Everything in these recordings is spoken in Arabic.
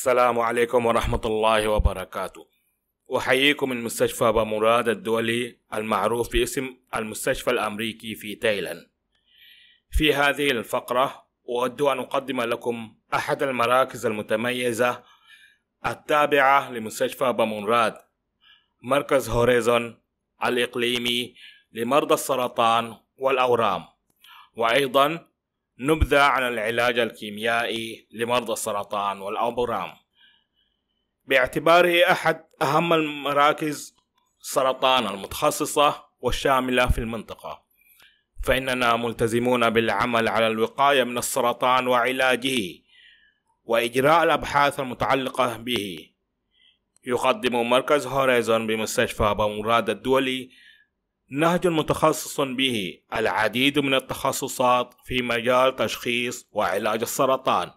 السلام عليكم ورحمة الله وبركاته أحييكم من مستشفى بامراد الدولي المعروف باسم المستشفى الأمريكي في تايلاند في هذه الفقرة أود أن أقدم لكم أحد المراكز المتميزة التابعة لمستشفى بامراد مركز هوريزون الإقليمي لمرضى السرطان والأورام وأيضا نبذة عن العلاج الكيميائي لمرضى السرطان والأورام باعتباره أحد أهم المراكز سرطان المتخصصة والشاملة في المنطقة فإننا ملتزمون بالعمل على الوقاية من السرطان وعلاجه وإجراء الأبحاث المتعلقة به يقدم مركز هوريزون بمستشفى بامراد الدولي نهج متخصص به العديد من التخصصات في مجال تشخيص وعلاج السرطان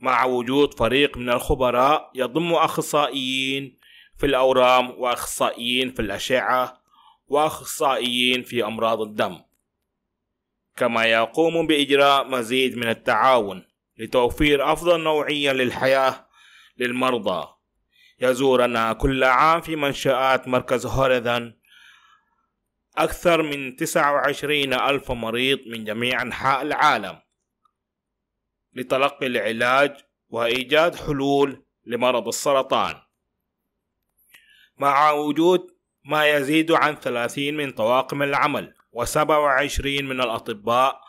مع وجود فريق من الخبراء يضم أخصائيين في الأورام وأخصائيين في الأشعة وأخصائيين في أمراض الدم كما يقوم بإجراء مزيد من التعاون لتوفير أفضل نوعية للحياة للمرضى يزورنا كل عام في منشآت مركز هوريذن أكثر من 29 ألف مريض من جميع أنحاء العالم لتلقي العلاج وإيجاد حلول لمرض السرطان مع وجود ما يزيد عن 30 من طواقم العمل و27 من الأطباء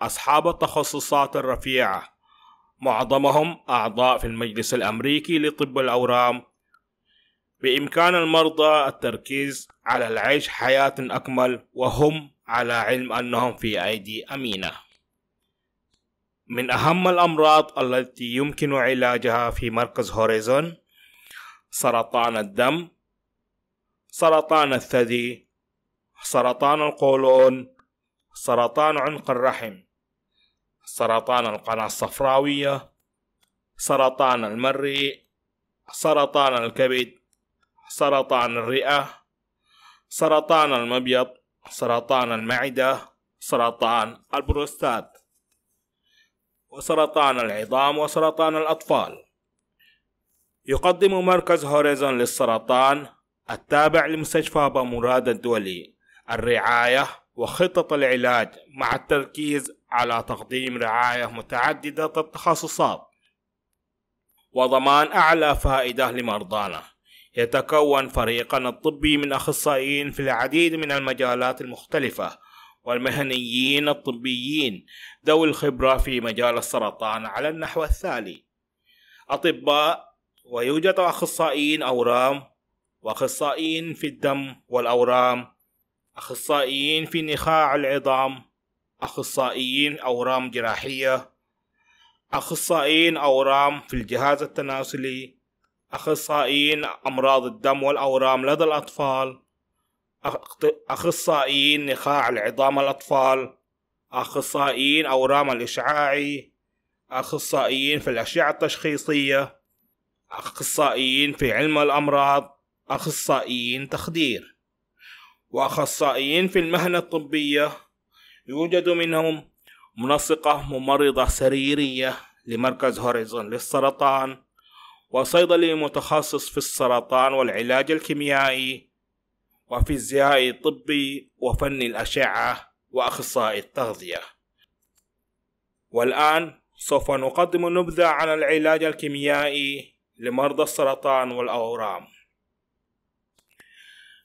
أصحاب التخصصات الرفيعة معظمهم أعضاء في المجلس الأمريكي لطب الأورام بإمكان المرضى التركيز على العيش حياة أكمل وهم على علم أنهم في أيدي أمينة. من أهم الأمراض التي يمكن علاجها في مركز هوريزون سرطان الدم، سرطان الثدي، سرطان القولون، سرطان عنق الرحم، سرطان القناة الصفراوية، سرطان المريء، سرطان الكبد، سرطان الرئة سرطان المبيض سرطان المعدة سرطان البروستات وسرطان العظام وسرطان الأطفال يقدم مركز هوريزون للسرطان التابع لمستشفى بامراد الدولي الرعاية وخطط العلاج مع التركيز على تقديم رعاية متعددة التخصصات وضمان أعلى فائدة لمرضانا يتكون فريقنا الطبي من أخصائيين في العديد من المجالات المختلفة والمهنيين الطبيين ذوي الخبرة في مجال السرطان على النحو التالي أطباء ويوجد أخصائيين أورام وأخصائيين في الدم والأورام أخصائيين في نخاع العظام أخصائيين أورام جراحية أخصائيين أورام في الجهاز التناسلي أخصائيين أمراض الدم والأورام لدى الأطفال أخصائيين نخاع العظام الأطفال أخصائيين أورام الإشعاعي أخصائيين في الأشعة التشخيصية أخصائيين في علم الأمراض أخصائيين تخدير وأخصائيين في المهنة الطبية يوجد منهم منسقة ممرضة سريرية لمركز هوريزون للسرطان وصيدلي متخصص في السرطان والعلاج الكيميائي وفيزيائي طبي وفن الأشعة وأخصائي التغذية والآن سوف نقدم نبذة عن العلاج الكيميائي لمرضى السرطان والأورام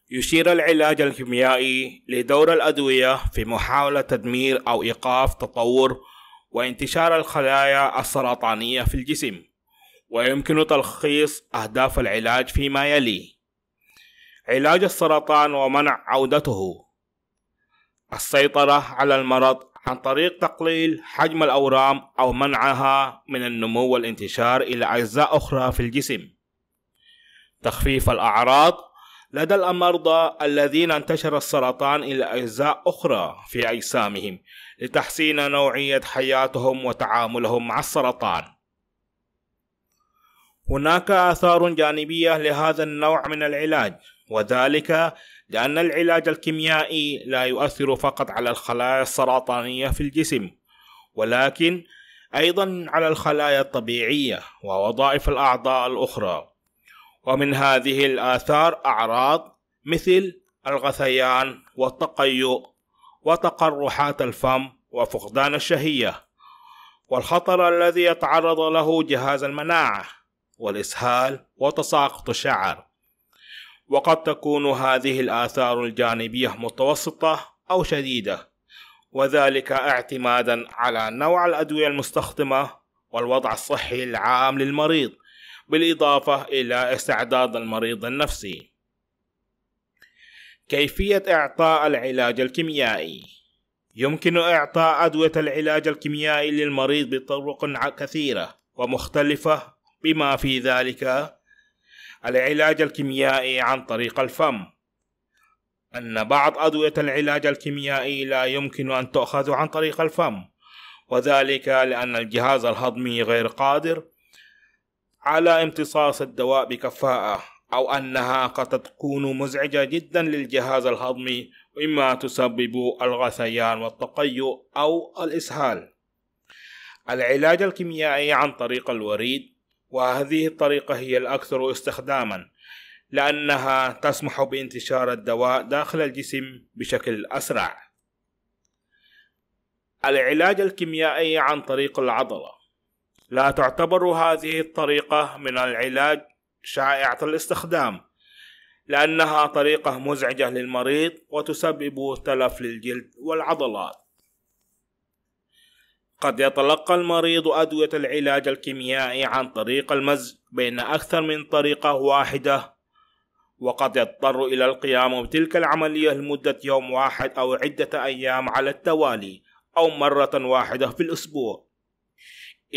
يشير العلاج الكيميائي لدور الأدوية في محاولة تدمير أو إيقاف تطور وانتشار الخلايا السرطانية في الجسم ويمكن تلخيص أهداف العلاج فيما يلي علاج السرطان ومنع عودته السيطرة على المرض عن طريق تقليل حجم الأورام أو منعها من النمو والانتشار إلى أجزاء أخرى في الجسم تخفيف الأعراض لدى المرضى الذين انتشر السرطان إلى أجزاء أخرى في أجسامهم لتحسين نوعية حياتهم وتعاملهم مع السرطان هناك آثار جانبية لهذا النوع من العلاج وذلك لأن العلاج الكيميائي لا يؤثر فقط على الخلايا السرطانية في الجسم ولكن أيضا على الخلايا الطبيعية ووظائف الأعضاء الأخرى ومن هذه الآثار أعراض مثل الغثيان والتقيؤ وتقرحات الفم وفقدان الشهية والخطر الذي يتعرض له جهاز المناعة والإسهال وتساقط الشعر وقد تكون هذه الآثار الجانبية متوسطة أو شديدة وذلك اعتمادا على نوع الأدوية المستخدمة والوضع الصحي العام للمريض بالإضافة إلى استعداد المريض النفسي كيفية إعطاء العلاج الكيميائي يمكن إعطاء أدوية العلاج الكيميائي للمريض بطرق كثيرة ومختلفة بما في ذلك العلاج الكيميائي عن طريق الفم أن بعض أدوية العلاج الكيميائي لا يمكن أن تؤخذ عن طريق الفم وذلك لأن الجهاز الهضمي غير قادر على امتصاص الدواء بكفاءة أو أنها قد تكون مزعجة جدا للجهاز الهضمي وإما تسبب الغثيان والتقيؤ أو الإسهال العلاج الكيميائي عن طريق الوريد وهذه الطريقة هي الأكثر استخداما لأنها تسمح بانتشار الدواء داخل الجسم بشكل أسرع العلاج الكيميائي عن طريق العضلة لا تعتبر هذه الطريقة من العلاج شائعة الاستخدام لأنها طريقة مزعجة للمريض وتسبب تلف للجلد والعضلات قد يتلقى المريض أدوية العلاج الكيميائي عن طريق المزج بين أكثر من طريقة واحدة وقد يضطر إلى القيام بتلك العملية لمدة يوم واحد أو عدة أيام على التوالي أو مرة واحدة في الأسبوع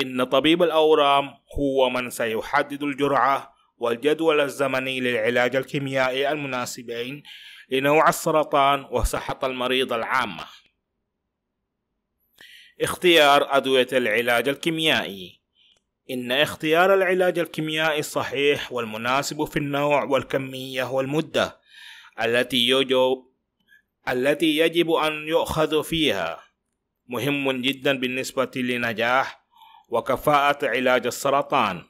إن طبيب الأورام هو من سيحدد الجرعة والجدول الزمني للعلاج الكيميائي المناسبين لنوع السرطان وصحة المريض العامة اختيار أدوية العلاج الكيميائي إن اختيار العلاج الكيميائي الصحيح والمناسب في النوع والكمية والمدة التي يجب التي يجب أن يؤخذ فيها مهم جدا بالنسبة لنجاح وكفاءة علاج السرطان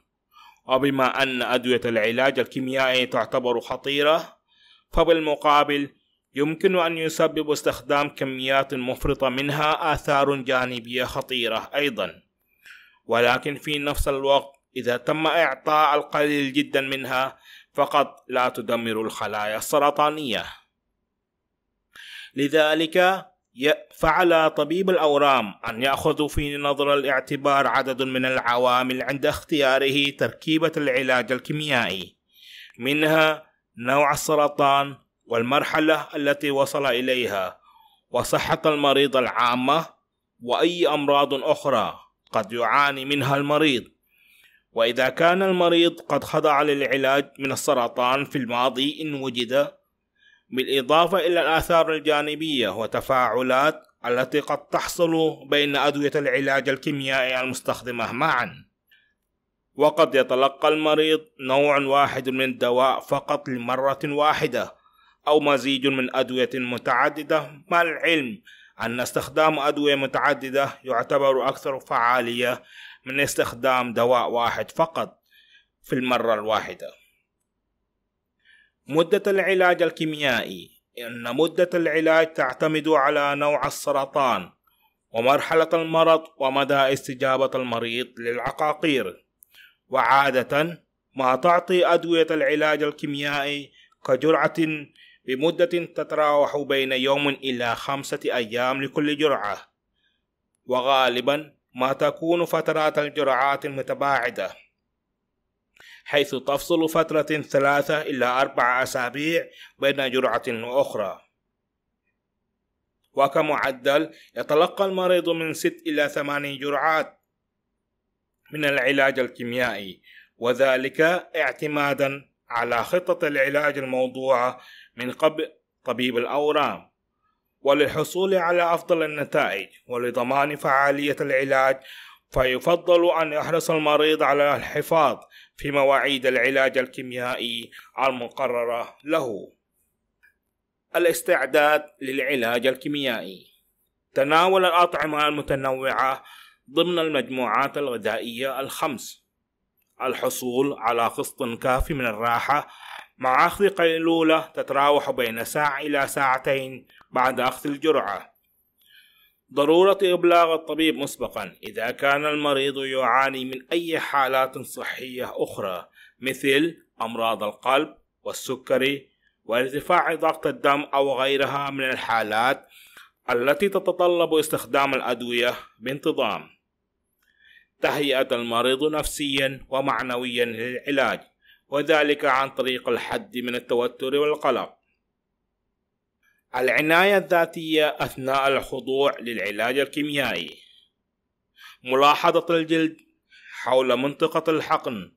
وبما أن أدوية العلاج الكيميائي تعتبر خطيرة فبالمقابل يمكن أن يسبب استخدام كميات مفرطة منها آثار جانبية خطيرة أيضا ولكن في نفس الوقت إذا تم إعطاء القليل جدا منها فقط لا تدمر الخلايا السرطانية لذلك فعلى طبيب الأورام أن يأخذ في نظر الاعتبار عدد من العوامل عند اختياره تركيبة العلاج الكيميائي منها نوع السرطان والمرحلة التي وصل إليها وصحة المريض العامة وأي أمراض أخرى قد يعاني منها المريض وإذا كان المريض قد خضع للعلاج من السرطان في الماضي إن وجد بالإضافة إلى الآثار الجانبية وتفاعلات التي قد تحصل بين أدوية العلاج الكيميائي المستخدمة معا وقد يتلقى المريض نوع واحد من الدواء فقط لمرة واحدة أو مزيج من أدوية متعددة مع العلم أن استخدام أدوية متعددة يعتبر أكثر فعالية من استخدام دواء واحد فقط في المرة الواحدة مدة العلاج الكيميائي إن مدة العلاج تعتمد على نوع السرطان ومرحلة المرض ومدى استجابة المريض للعقاقير وعادة ما تعطي أدوية العلاج الكيميائي كجرعة بمدة تتراوح بين يوم إلى خمسة أيام لكل جرعة وغالبا ما تكون فترات الجرعات متباعدة حيث تفصل فترة ثلاثة إلى أربع أسابيع بين جرعة وأخرى وكمعدل يتلقى المريض من ست إلى ثماني جرعات من العلاج الكيميائي وذلك اعتمادا على خطة العلاج الموضوعة من قبل طبيب الأورام وللحصول على أفضل النتائج ولضمان فعالية العلاج فيفضل أن يحرص المريض على الحفاظ في مواعيد العلاج الكيميائي المقررة له. الاستعداد للعلاج الكيميائي تناول الأطعمة المتنوعة ضمن المجموعات الغذائية الخمس الحصول على قسط كافي من الراحة مع أخذ قيلولة تتراوح بين ساعة إلى ساعتين بعد أخذ الجرعة. ضرورة إبلاغ الطبيب مسبقا إذا كان المريض يعاني من أي حالات صحية أخرى مثل أمراض القلب والسكري وارتفاع ضغط الدم أو غيرها من الحالات التي تتطلب استخدام الأدوية بانتظام. تهيئة المريض نفسيا ومعنويا للعلاج وذلك عن طريق الحد من التوتر والقلق العناية الذاتية أثناء الخضوع للعلاج الكيميائي ملاحظة الجلد حول منطقة الحقن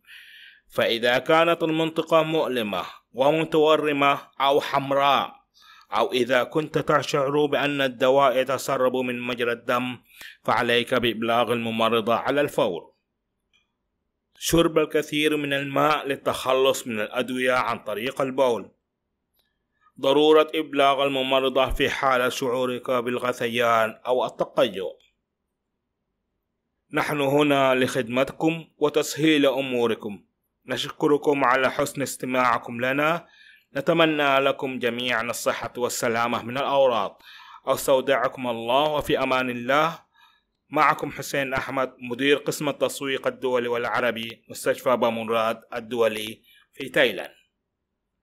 فإذا كانت المنطقة مؤلمة ومتورمة أو حمراء أو إذا كنت تشعر بأن الدواء يتسرب من مجرى الدم فعليك بإبلاغ الممرضة على الفور شرب الكثير من الماء للتخلص من الأدوية عن طريق البول ضرورة إبلاغ الممرضة في حال شعورك بالغثيان أو التقيؤ نحن هنا لخدمتكم وتسهيل أموركم نشكركم على حسن استماعكم لنا نتمنى لكم جميعا الصحة والسلامة من الأوراق أستودعكم الله وفي أمان الله معكم حسين أحمد مدير قسم التسويق الدولي والعربي مستشفى بامونراد الدولي في تايلاند